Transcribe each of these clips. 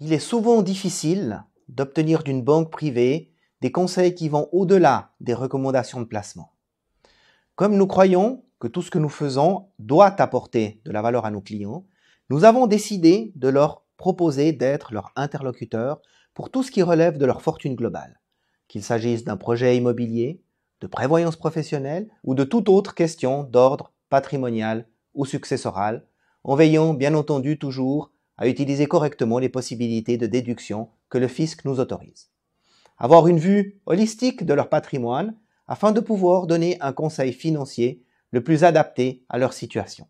Il est souvent difficile d'obtenir d'une banque privée des conseils qui vont au-delà des recommandations de placement. Comme nous croyons que tout ce que nous faisons doit apporter de la valeur à nos clients, nous avons décidé de leur proposer d'être leur interlocuteur pour tout ce qui relève de leur fortune globale, qu'il s'agisse d'un projet immobilier, de prévoyance professionnelle ou de toute autre question d'ordre patrimonial ou successoral, en veillant bien entendu toujours à utiliser correctement les possibilités de déduction que le fisc nous autorise. Avoir une vue holistique de leur patrimoine afin de pouvoir donner un conseil financier le plus adapté à leur situation.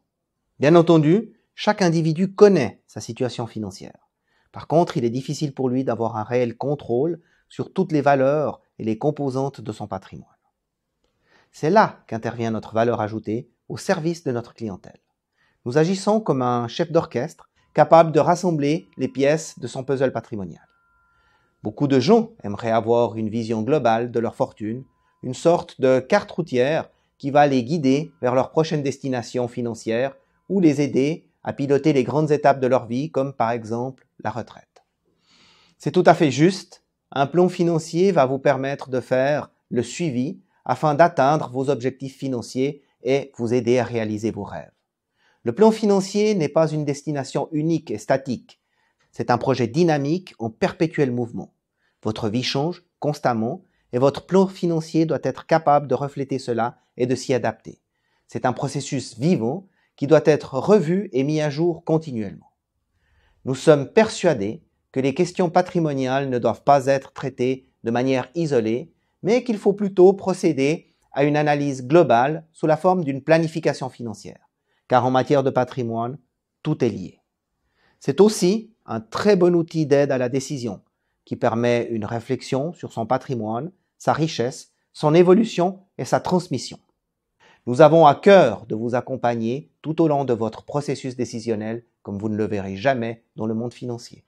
Bien entendu, chaque individu connaît sa situation financière. Par contre, il est difficile pour lui d'avoir un réel contrôle sur toutes les valeurs et les composantes de son patrimoine. C'est là qu'intervient notre valeur ajoutée au service de notre clientèle. Nous agissons comme un chef d'orchestre capable de rassembler les pièces de son puzzle patrimonial. Beaucoup de gens aimeraient avoir une vision globale de leur fortune, une sorte de carte routière qui va les guider vers leur prochaine destination financière ou les aider à piloter les grandes étapes de leur vie, comme par exemple la retraite. C'est tout à fait juste, un plan financier va vous permettre de faire le suivi afin d'atteindre vos objectifs financiers et vous aider à réaliser vos rêves. Le plan financier n'est pas une destination unique et statique. C'est un projet dynamique en perpétuel mouvement. Votre vie change constamment et votre plan financier doit être capable de refléter cela et de s'y adapter. C'est un processus vivant qui doit être revu et mis à jour continuellement. Nous sommes persuadés que les questions patrimoniales ne doivent pas être traitées de manière isolée, mais qu'il faut plutôt procéder à une analyse globale sous la forme d'une planification financière car en matière de patrimoine, tout est lié. C'est aussi un très bon outil d'aide à la décision, qui permet une réflexion sur son patrimoine, sa richesse, son évolution et sa transmission. Nous avons à cœur de vous accompagner tout au long de votre processus décisionnel, comme vous ne le verrez jamais dans le monde financier.